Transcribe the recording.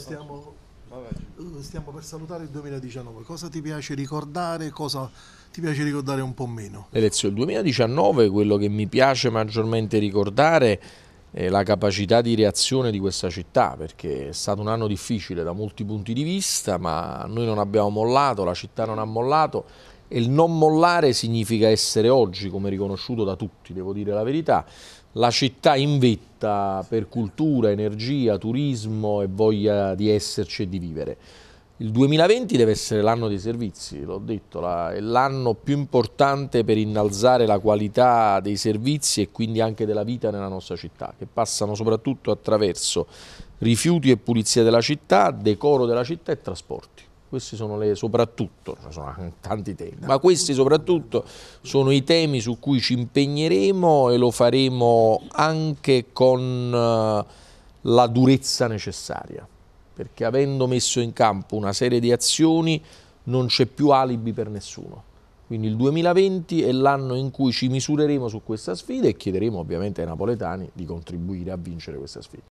stiamo, uh, stiamo, per salutare il 2019. Cosa ti piace ricordare? Cosa ti piace ricordare un po' meno? Il 2019, quello che mi piace maggiormente ricordare è la capacità di reazione di questa città, perché è stato un anno difficile da molti punti di vista, ma noi non abbiamo mollato, la città non ha mollato e il non mollare significa essere oggi, come riconosciuto da tutti, devo dire la verità, la città in vetta per cultura, energia, turismo e voglia di esserci e di vivere. Il 2020 deve essere l'anno dei servizi, l'ho detto, la, è l'anno più importante per innalzare la qualità dei servizi e quindi anche della vita nella nostra città, che passano soprattutto attraverso rifiuti e pulizia della città, decoro della città e trasporti. Questi sono le, soprattutto, cioè sono tanti temi, ma ah. questi soprattutto sono i temi su cui ci impegneremo e lo faremo anche con eh, la durezza necessaria, perché avendo messo in campo una serie di azioni non c'è più alibi per nessuno. Quindi il 2020 è l'anno in cui ci misureremo su questa sfida e chiederemo ovviamente ai napoletani di contribuire a vincere questa sfida.